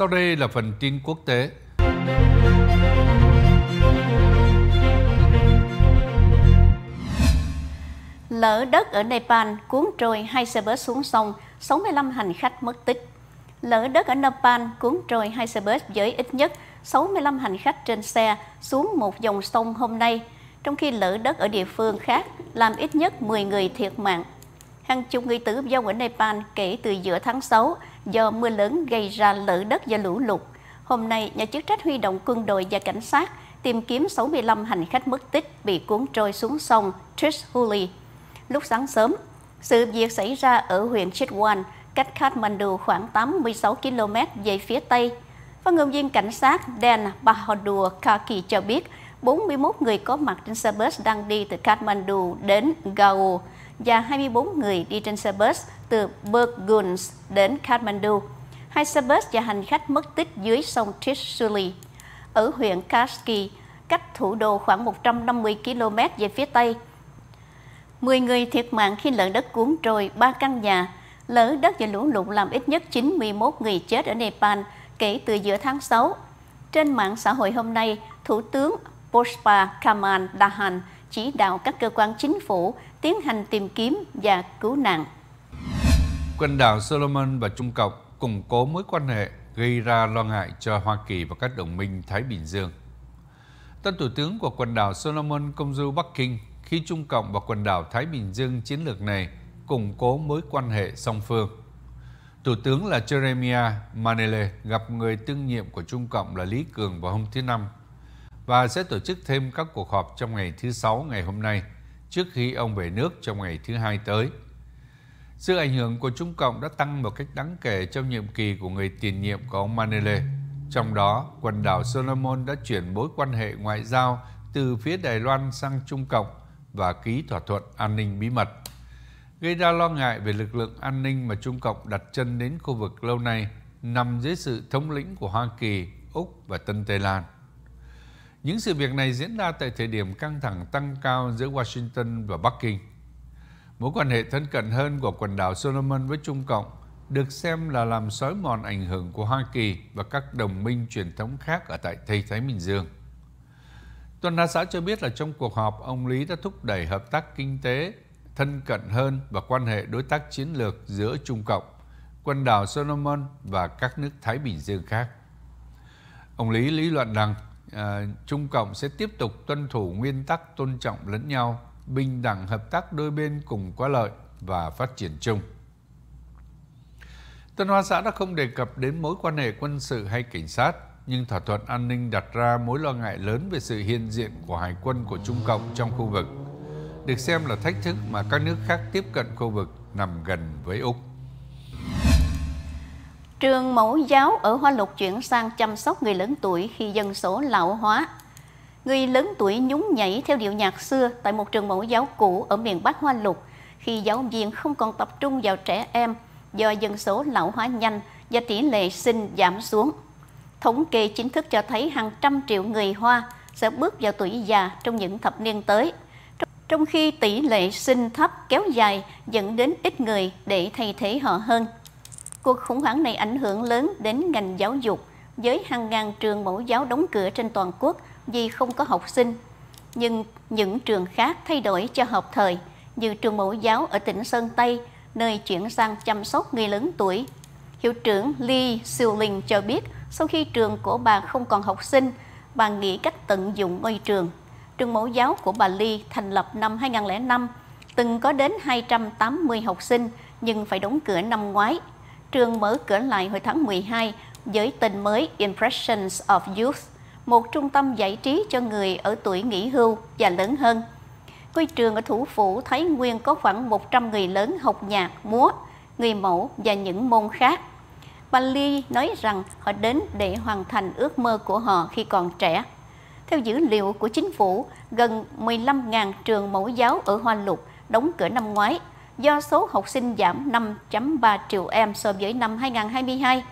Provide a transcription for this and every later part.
Sau đây là phần tin quốc tế. Lở đất ở Nepal cuốn trôi hai xe bus xuống sông, 65 hành khách mất tích. Lở đất ở Nepal cuốn trôi hai xe bus với ít nhất 65 hành khách trên xe xuống một dòng sông hôm nay, trong khi lở đất ở địa phương khác làm ít nhất 10 người thiệt mạng. Hàng chục người tử vong ở Nepal kể từ giữa tháng 6 do mưa lớn gây ra lở đất và lũ lụt. Hôm nay, nhà chức trách huy động quân đội và cảnh sát tìm kiếm 65 hành khách mất tích bị cuốn trôi xuống sông Trishuli. Lúc sáng sớm, sự việc xảy ra ở huyện Chitwan, cách Kathmandu khoảng 86 km về phía Tây. Phát ngôn viên cảnh sát Dan Bahadur Kaki cho biết 41 người có mặt trên xe bus đang đi từ Kathmandu đến Gao và 24 người đi trên xe bus từ Burguns đến Kathmandu. Hai xe bus và hành khách mất tích dưới sông Tishuli ở huyện Kaski, cách thủ đô khoảng 150 km về phía Tây. 10 người thiệt mạng khi lở đất cuốn trôi ba căn nhà. Lở đất và lũ lụt làm ít nhất 91 người chết ở Nepal kể từ giữa tháng 6. Trên mạng xã hội hôm nay, Thủ tướng Pushpa Kamal Dahan chỉ đạo các cơ quan chính phủ tiến hành tìm kiếm và cứu nạn. Quần đảo Solomon và Trung Cộng củng cố mối quan hệ gây ra lo ngại cho Hoa Kỳ và các đồng minh Thái Bình Dương. Tân Thủ tướng của quần đảo Solomon công du Bắc Kinh khi Trung Cộng và quần đảo Thái Bình Dương chiến lược này củng cố mối quan hệ song phương. Thủ tướng là Jeremiah Manele gặp người tương nhiệm của Trung Cộng là Lý Cường vào hôm thứ Năm và sẽ tổ chức thêm các cuộc họp trong ngày thứ Sáu ngày hôm nay – trước khi ông về nước trong ngày thứ hai tới. Sự ảnh hưởng của Trung Cộng đã tăng một cách đáng kể trong nhiệm kỳ của người tiền nhiệm của ông Manele. Trong đó, quần đảo Solomon đã chuyển mối quan hệ ngoại giao từ phía Đài Loan sang Trung Cộng và ký thỏa thuận an ninh bí mật, gây ra lo ngại về lực lượng an ninh mà Trung Cộng đặt chân đến khu vực lâu nay nằm dưới sự thống lĩnh của Hoa Kỳ, Úc và Tân Tây Lan. Những sự việc này diễn ra tại thời điểm căng thẳng tăng cao giữa Washington và Bắc Kinh. Mối quan hệ thân cận hơn của quần đảo Solomon với Trung Cộng được xem là làm xói mòn ảnh hưởng của Hoa Kỳ và các đồng minh truyền thống khác ở tại Tây Thái Bình Dương. Tuần Na Xã cho biết là trong cuộc họp, ông Lý đã thúc đẩy hợp tác kinh tế thân cận hơn và quan hệ đối tác chiến lược giữa Trung Cộng, quần đảo Solomon và các nước Thái Bình Dương khác. Ông Lý lý luận rằng Ờ, Trung Cộng sẽ tiếp tục tuân thủ nguyên tắc tôn trọng lẫn nhau, bình đẳng hợp tác đôi bên cùng có lợi và phát triển chung. Tân Hoa Xã đã không đề cập đến mối quan hệ quân sự hay cảnh sát, nhưng thỏa thuận an ninh đặt ra mối lo ngại lớn về sự hiện diện của hải quân của Trung Cộng trong khu vực, được xem là thách thức mà các nước khác tiếp cận khu vực nằm gần với Úc trường mẫu giáo ở Hoa Lục chuyển sang chăm sóc người lớn tuổi khi dân số lão hóa. Người lớn tuổi nhún nhảy theo điệu nhạc xưa tại một trường mẫu giáo cũ ở miền Bắc Hoa Lục khi giáo viên không còn tập trung vào trẻ em do dân số lão hóa nhanh và tỷ lệ sinh giảm xuống. Thống kê chính thức cho thấy hàng trăm triệu người Hoa sẽ bước vào tuổi già trong những thập niên tới, trong khi tỷ lệ sinh thấp kéo dài dẫn đến ít người để thay thế họ hơn. Cuộc khủng hoảng này ảnh hưởng lớn đến ngành giáo dục, với hàng ngàn trường mẫu giáo đóng cửa trên toàn quốc vì không có học sinh. Nhưng những trường khác thay đổi cho hợp thời, như trường mẫu giáo ở tỉnh Sơn Tây, nơi chuyển sang chăm sóc người lớn tuổi. Hiệu trưởng Lee Siêu Linh cho biết, sau khi trường của bà không còn học sinh, bà nghĩ cách tận dụng ngôi trường. Trường mẫu giáo của bà Lee thành lập năm 2005, từng có đến 280 học sinh nhưng phải đóng cửa năm ngoái trường mở cửa lại hồi tháng 12 với tên mới Impressions of Youth, một trung tâm giải trí cho người ở tuổi nghỉ hưu và lớn hơn. Quy trường ở thủ phủ Thái Nguyên có khoảng 100 người lớn học nhạc, múa, người mẫu và những môn khác. Bali nói rằng họ đến để hoàn thành ước mơ của họ khi còn trẻ. Theo dữ liệu của chính phủ, gần 15.000 trường mẫu giáo ở Hoa Lục đóng cửa năm ngoái do số học sinh giảm 5.3 triệu em so với năm 2022.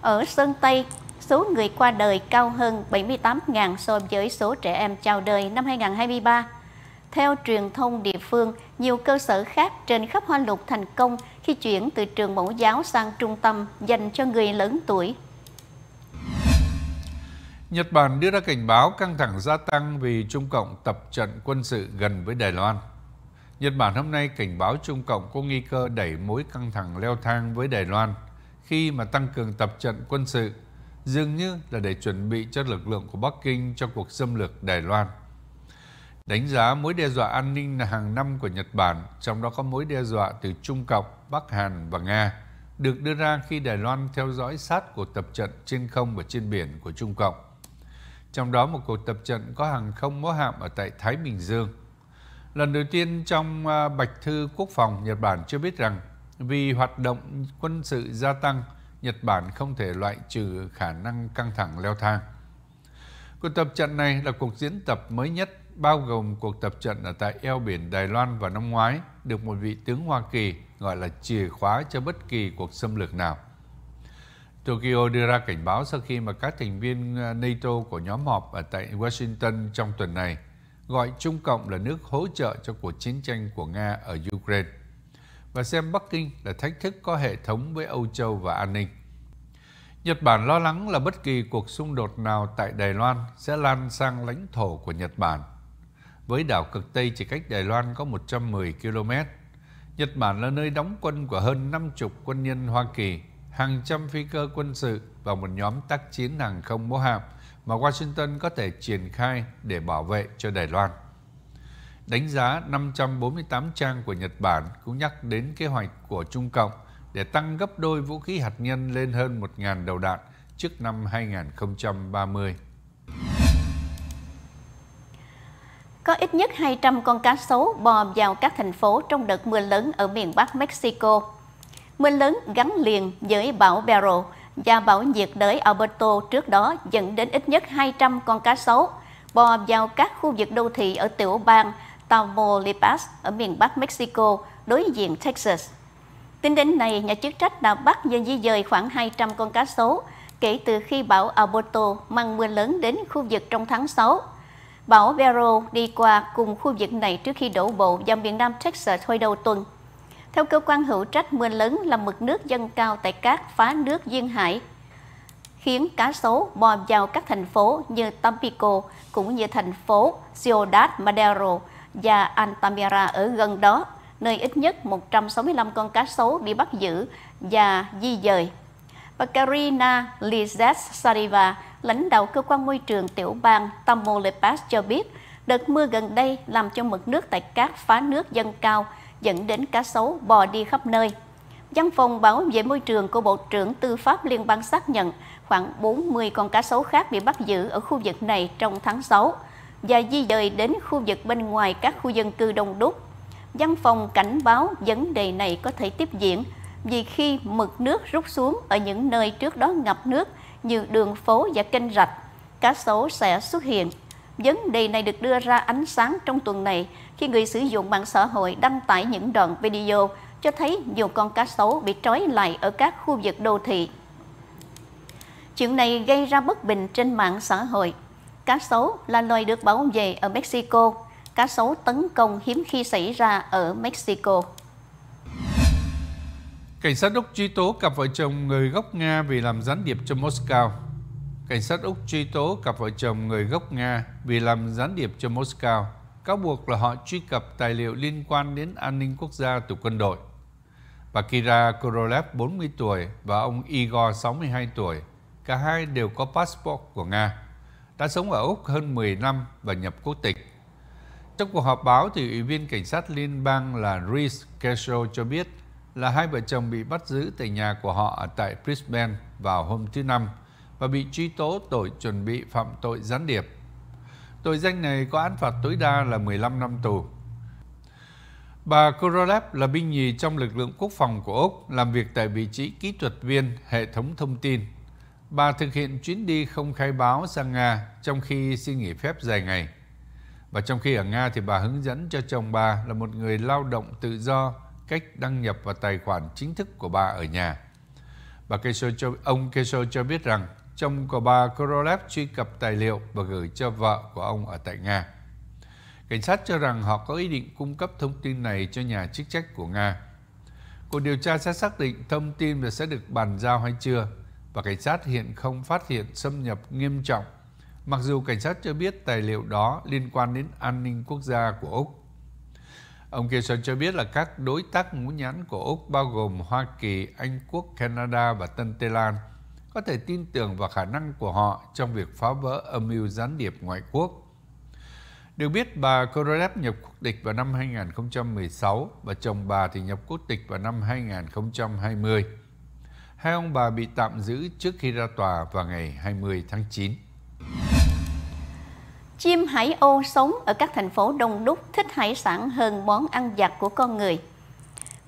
Ở Sơn Tây, số người qua đời cao hơn 78.000 so với số trẻ em chào đời năm 2023. Theo truyền thông địa phương, nhiều cơ sở khác trên khắp Hoa Lục thành công khi chuyển từ trường mẫu giáo sang trung tâm dành cho người lớn tuổi. Nhật Bản đưa ra cảnh báo căng thẳng gia tăng vì Trung Cộng tập trận quân sự gần với Đài Loan. Nhật Bản hôm nay cảnh báo Trung Cộng có nguy cơ đẩy mối căng thẳng leo thang với Đài Loan khi mà tăng cường tập trận quân sự, dường như là để chuẩn bị cho lực lượng của Bắc Kinh cho cuộc xâm lược Đài Loan. Đánh giá mối đe dọa an ninh hàng năm của Nhật Bản, trong đó có mối đe dọa từ Trung Cộng, Bắc Hàn và Nga, được đưa ra khi Đài Loan theo dõi sát cuộc tập trận trên không và trên biển của Trung Cộng. Trong đó một cuộc tập trận có hàng không mẫu hạm ở tại Thái Bình Dương – Lần đầu tiên trong à, Bạch Thư Quốc phòng, Nhật Bản cho biết rằng vì hoạt động quân sự gia tăng, Nhật Bản không thể loại trừ khả năng căng thẳng leo thang. Cuộc tập trận này là cuộc diễn tập mới nhất bao gồm cuộc tập trận ở tại eo biển Đài Loan vào năm ngoái được một vị tướng Hoa Kỳ gọi là chìa khóa cho bất kỳ cuộc xâm lược nào. Tokyo đưa ra cảnh báo sau khi mà các thành viên à, NATO của nhóm họp ở tại Washington trong tuần này – gọi Trung Cộng là nước hỗ trợ cho cuộc chiến tranh của Nga ở Ukraine và xem Bắc Kinh là thách thức có hệ thống với Âu Châu và an ninh. Nhật Bản lo lắng là bất kỳ cuộc xung đột nào tại Đài Loan sẽ lan sang lãnh thổ của Nhật Bản. Với đảo cực Tây chỉ cách Đài Loan có 110 km, Nhật Bản là nơi đóng quân của hơn 50 quân nhân Hoa Kỳ, hàng trăm phi cơ quân sự và một nhóm tác chiến hàng không mẫu hạm mà Washington có thể triển khai để bảo vệ cho Đài Loan. Đánh giá 548 trang của Nhật Bản cũng nhắc đến kế hoạch của Trung Cộng để tăng gấp đôi vũ khí hạt nhân lên hơn 1.000 đầu đạn trước năm 2030. Có ít nhất 200 con cá sấu bò vào các thành phố trong đợt mưa lớn ở miền Bắc Mexico. Mưa lớn gắn liền với bão Barro và bão nhiệt đới Alberto trước đó dẫn đến ít nhất 200 con cá sấu bò vào các khu vực đô thị ở tiểu bang Tamaulipas ở miền Bắc Mexico đối diện Texas. Tính đến nay, nhà chức trách đã bắt và di dời khoảng 200 con cá sấu kể từ khi bão Alberto mang mưa lớn đến khu vực trong tháng 6. Bão Vero đi qua cùng khu vực này trước khi đổ bộ vào miền nam Texas hồi đầu tuần. Theo cơ quan hữu trách, mưa lớn làm mực nước dâng cao tại các phá nước duyên hải, khiến cá sấu bò vào các thành phố như Tampico cũng như thành phố Ciudad Madero và Antamira ở gần đó, nơi ít nhất 165 con cá sấu bị bắt giữ và di dời. Và Karina Lizet Sariva, lãnh đạo cơ quan môi trường tiểu bang Tamaulipas cho biết, đợt mưa gần đây làm cho mực nước tại các phá nước dâng cao – dẫn đến cá sấu bò đi khắp nơi. Văn phòng bảo vệ môi trường của Bộ trưởng Tư pháp Liên bang xác nhận khoảng 40 con cá sấu khác bị bắt giữ ở khu vực này trong tháng 6 và di dời đến khu vực bên ngoài các khu dân cư đông đúc. Văn phòng cảnh báo vấn đề này có thể tiếp diễn vì khi mực nước rút xuống ở những nơi trước đó ngập nước như đường phố và kênh rạch, cá sấu sẽ xuất hiện Vấn đề này được đưa ra ánh sáng trong tuần này khi người sử dụng mạng xã hội đăng tải những đoạn video cho thấy nhiều con cá sấu bị trói lại ở các khu vực đô thị. Chuyện này gây ra bất bình trên mạng xã hội. Cá sấu là loài được bảo vệ ở Mexico. Cá sấu tấn công hiếm khi xảy ra ở Mexico. Cảnh sát Đức truy tố cặp vợ chồng người gốc Nga vì làm gián điệp cho Moscow cảnh sát Úc truy tố cặp vợ chồng người gốc Nga vì làm gián điệp cho Moscow, cáo buộc là họ truy cập tài liệu liên quan đến an ninh quốc gia từ quân đội. Bà Kira Korolev, 40 tuổi, và ông Igor, 62 tuổi, cả hai đều có passport của Nga, đã sống ở Úc hơn 10 năm và nhập quốc tịch. Trong cuộc họp báo, thì Ủy viên Cảnh sát Liên bang là Rhys Kershaw cho biết là hai vợ chồng bị bắt giữ tại nhà của họ tại Brisbane vào hôm thứ Năm – và bị truy tố tội chuẩn bị phạm tội gián điệp. Tội danh này có án phạt tối đa là 15 năm tù. Bà Korolev là binh nhì trong lực lượng quốc phòng của Úc, làm việc tại vị trí kỹ thuật viên hệ thống thông tin. Bà thực hiện chuyến đi không khai báo sang Nga trong khi xin nghỉ phép dài ngày. Và trong khi ở Nga thì bà hướng dẫn cho chồng bà là một người lao động tự do cách đăng nhập vào tài khoản chính thức của bà ở nhà. Bà Keso cho, ông Keso cho biết rằng chồng của bà Korolev truy cập tài liệu và gửi cho vợ của ông ở tại Nga. Cảnh sát cho rằng họ có ý định cung cấp thông tin này cho nhà chức trách của Nga. Cuộc điều tra sẽ xác định thông tin và sẽ được bàn giao hay chưa và cảnh sát hiện không phát hiện xâm nhập nghiêm trọng mặc dù cảnh sát cho biết tài liệu đó liên quan đến an ninh quốc gia của Úc. Ông Pearson cho biết là các đối tác ngũ nhãn của Úc bao gồm Hoa Kỳ, Anh Quốc, Canada và Tân Tây Lan – có thể tin tưởng vào khả năng của họ trong việc phá vỡ âm mưu gián điệp ngoại quốc. Được biết bà Korolev nhập quốc tịch vào năm 2016 và chồng bà thì nhập quốc tịch vào năm 2020. Hai ông bà bị tạm giữ trước khi ra tòa vào ngày 20 tháng 9. Chim hải ô sống ở các thành phố đông đúc thích hải sản hơn món ăn giặt của con người.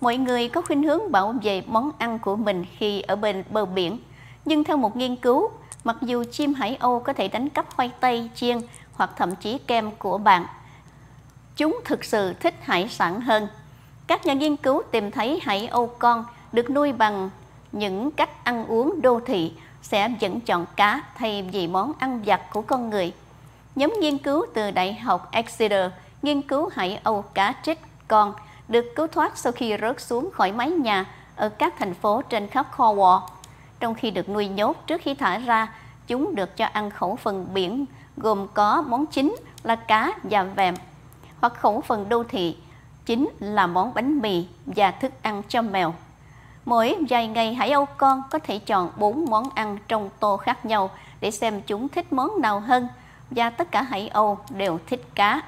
Mọi người có khuynh hướng bảo vệ món ăn của mình khi ở bên bờ biển – nhưng theo một nghiên cứu, mặc dù chim hải âu có thể đánh cắp khoai tây chiên hoặc thậm chí kem của bạn, chúng thực sự thích hải sản hơn. Các nhà nghiên cứu tìm thấy hải âu con được nuôi bằng những cách ăn uống đô thị sẽ vẫn chọn cá thay vì món ăn vặt của con người. Nhóm nghiên cứu từ Đại học Exeter nghiên cứu hải âu cá trích con được cứu thoát sau khi rớt xuống khỏi mái nhà ở các thành phố trên khắp Cornwall. Trong khi được nuôi nhốt trước khi thả ra, chúng được cho ăn khẩu phần biển gồm có món chính là cá và vẹm hoặc khẩu phần đô thị chính là món bánh mì và thức ăn cho mèo. Mỗi vài ngày hải âu con có thể chọn 4 món ăn trong tô khác nhau để xem chúng thích món nào hơn và tất cả hải âu đều thích cá.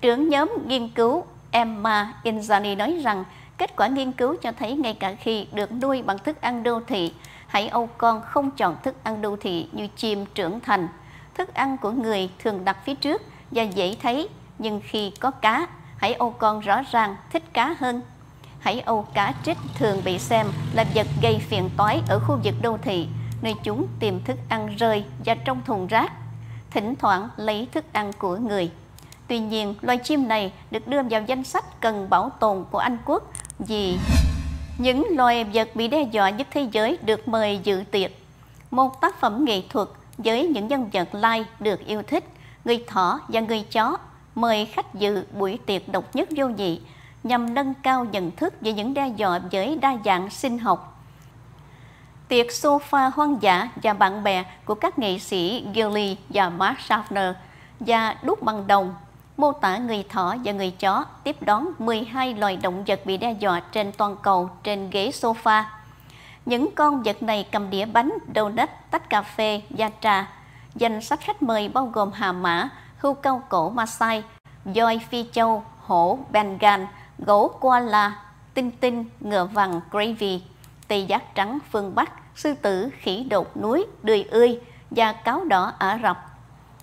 Trưởng nhóm nghiên cứu Emma Inzani nói rằng kết quả nghiên cứu cho thấy ngay cả khi được nuôi bằng thức ăn đô thị hãy âu con không chọn thức ăn đô thị như chim trưởng thành. Thức ăn của người thường đặt phía trước và dễ thấy, nhưng khi có cá, hãy âu con rõ ràng thích cá hơn. Hãy âu cá trích thường bị xem là vật gây phiền toái ở khu vực đô thị, nơi chúng tìm thức ăn rơi và trong thùng rác, thỉnh thoảng lấy thức ăn của người. Tuy nhiên, loài chim này được đưa vào danh sách cần bảo tồn của Anh Quốc vì những loài vật bị đe dọa nhất thế giới được mời dự tiệc. Một tác phẩm nghệ thuật với những nhân vật lai được yêu thích, người thỏ và người chó mời khách dự buổi tiệc độc nhất vô nhị nhằm nâng cao nhận thức về những đe dọa với đa dạng sinh học. Tiệc sofa hoang dã và bạn bè của các nghệ sĩ Gilly và Mark Schaffner và đúc bằng đồng mô tả người thỏ và người chó tiếp đón 12 loài động vật bị đe dọa trên toàn cầu trên ghế sofa. Những con vật này cầm đĩa bánh, donut, tách cà phê và trà. Danh sách khách mời bao gồm hà mã, hươu cao cổ Masai, voi phi châu, hổ Bengal, gấu koala, tinh tinh, ngựa vằn gravy, tê giác trắng phương Bắc, sư tử, khỉ đột núi, đười ươi và cáo đỏ Ả Rập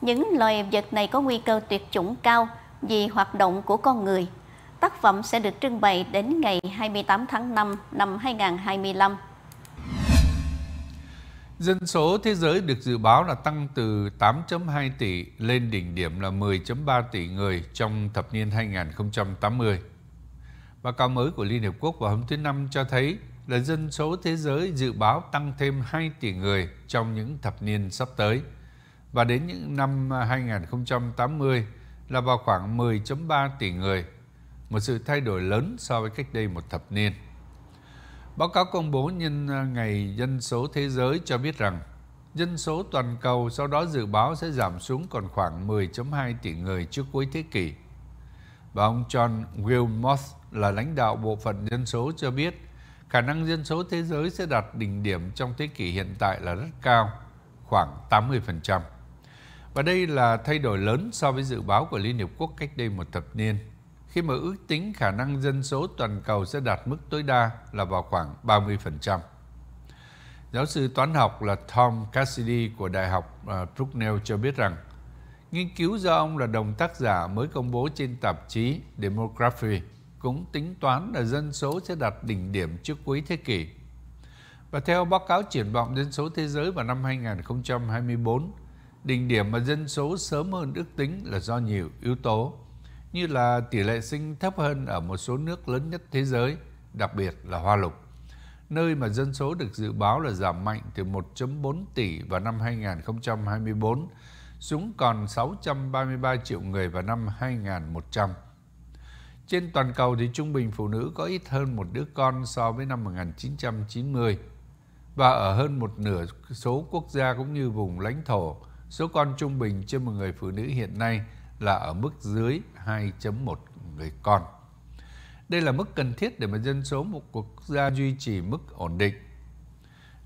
những loài vật này có nguy cơ tuyệt chủng cao vì hoạt động của con người. Tác phẩm sẽ được trưng bày đến ngày 28 tháng 5 năm 2025. Dân số thế giới được dự báo là tăng từ 8.2 tỷ lên đỉnh điểm là 10.3 tỷ người trong thập niên 2080. Báo cáo mới của Liên Hiệp Quốc vào hôm thứ Năm cho thấy là dân số thế giới dự báo tăng thêm 2 tỷ người trong những thập niên sắp tới – và đến những năm 2080 à, là vào khoảng 10.3 tỷ người, một sự thay đổi lớn so với cách đây một thập niên. Báo cáo công bố nhân à, ngày dân số thế giới cho biết rằng dân số toàn cầu sau đó dự báo sẽ giảm xuống còn khoảng 10.2 tỷ người trước cuối thế kỷ. Và ông John Wilmoth là lãnh đạo bộ phận dân số cho biết khả năng dân số thế giới sẽ đạt đỉnh điểm trong thế kỷ hiện tại là rất cao, khoảng 80%. Và đây là thay đổi lớn so với dự báo của Liên Hiệp Quốc cách đây một thập niên, khi mà ước tính khả năng dân số toàn cầu sẽ đạt mức tối đa là vào khoảng 30%. Giáo sư toán học là Tom Cassidy của Đại học à, Brookneil cho biết rằng, nghiên cứu do ông là đồng tác giả mới công bố trên tạp chí Demography cũng tính toán là dân số sẽ đạt đỉnh điểm trước cuối thế kỷ. Và theo báo cáo triển vọng dân số thế giới vào năm 2024, Đỉnh điểm mà dân số sớm hơn ước tính là do nhiều yếu tố, như là tỷ lệ sinh thấp hơn ở một số nước lớn nhất thế giới, đặc biệt là Hoa Lục, nơi mà dân số được dự báo là giảm mạnh từ 1.4 tỷ vào năm 2024 xuống còn 633 triệu người vào năm 2100. Trên toàn cầu thì trung bình phụ nữ có ít hơn một đứa con so với năm 1990 và ở hơn một nửa số quốc gia cũng như vùng lãnh thổ Số con trung bình trên một người phụ nữ hiện nay là ở mức dưới 2.1 người con. Đây là mức cần thiết để mà dân số một quốc gia duy trì mức ổn định.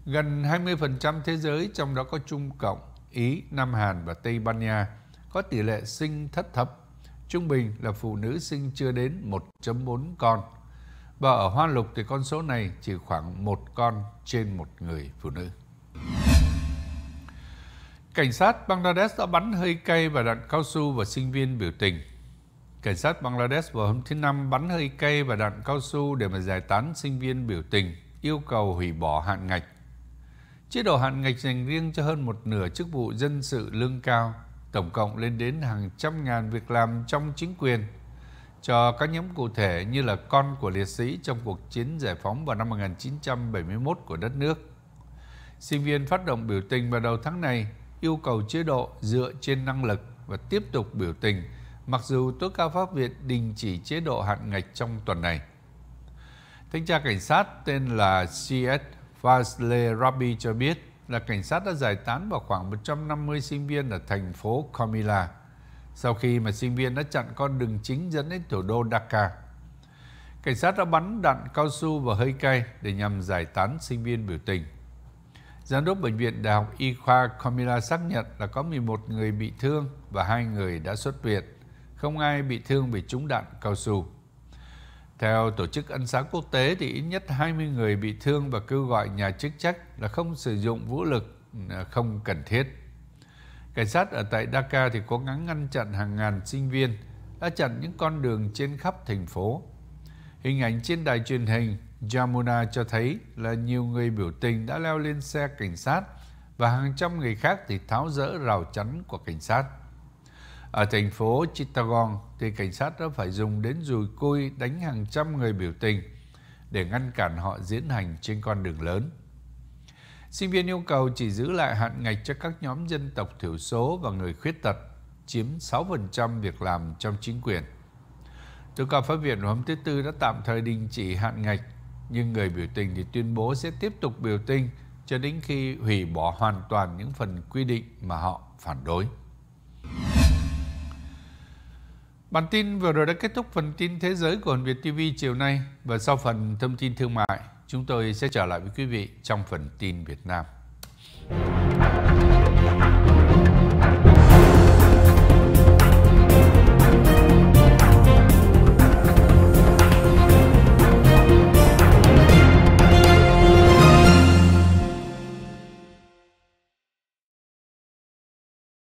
Gần 20% thế giới, trong đó có Trung Cộng, Ý, Nam Hàn và Tây Ban Nha, có tỷ lệ sinh thất thấp. Trung bình là phụ nữ sinh chưa đến 1.4 con. Và ở Hoa Lục thì con số này chỉ khoảng một con trên một người phụ nữ. Cảnh sát Bangladesh đã bắn hơi cay và đạn cao su vào sinh viên biểu tình. Cảnh sát Bangladesh vào hôm thứ Năm bắn hơi cay và đạn cao su để mà giải tán sinh viên biểu tình, yêu cầu hủy bỏ hạn ngạch. Chế độ hạn ngạch dành riêng cho hơn một nửa chức vụ dân sự lương cao, tổng cộng lên đến hàng trăm ngàn việc làm trong chính quyền cho các nhóm cụ thể như là con của liệt sĩ trong cuộc chiến giải phóng vào năm 1971 của đất nước. Sinh viên phát động biểu tình vào đầu tháng này yêu cầu chế độ dựa trên năng lực và tiếp tục biểu tình mặc dù tối cao pháp Viện đình chỉ chế độ hạn ngạch trong tuần này. Thanh tra cảnh sát tên là CS Vasle Rabi cho biết là cảnh sát đã giải tán vào khoảng 150 sinh viên ở thành phố Comilla sau khi mà sinh viên đã chặn con đường chính dẫn đến thủ đô Dhaka. Cảnh sát đã bắn đạn cao su và hơi cay để nhằm giải tán sinh viên biểu tình. Giám đốc Bệnh viện Đại học Y khoa Comila xác nhận là có 11 người bị thương và hai người đã xuất viện. Không ai bị thương vì trúng đạn cao su. Theo Tổ chức Ân xá Quốc tế thì ít nhất 20 người bị thương và kêu gọi nhà chức trách là không sử dụng vũ lực à, không cần thiết. Cảnh sát ở tại Dhaka thì cố gắng ngăn chặn hàng ngàn sinh viên đã chặn những con đường trên khắp thành phố. Hình ảnh trên đài truyền hình Jamuna cho thấy là nhiều người biểu tình đã leo lên xe cảnh sát và hàng trăm người khác thì tháo rỡ rào chắn của cảnh sát. Ở thành phố Chittagong thì cảnh sát đã phải dùng đến dùi cui đánh hàng trăm người biểu tình để ngăn cản họ diễn hành trên con đường lớn. Sinh viên yêu cầu chỉ giữ lại hạn ngạch cho các nhóm dân tộc thiểu số và người khuyết tật, chiếm 6% việc làm trong chính quyền. Tư cao pháp viện hôm thứ Tư đã tạm thời đình chỉ hạn ngạch nhưng người biểu tình thì tuyên bố sẽ tiếp tục biểu tình cho đến khi hủy bỏ hoàn toàn những phần quy định mà họ phản đối. Bản tin vừa rồi đã kết thúc phần tin thế giới của Hồn Việt TV chiều nay và sau phần thông tin thương mại, chúng tôi sẽ trở lại với quý vị trong phần tin Việt Nam.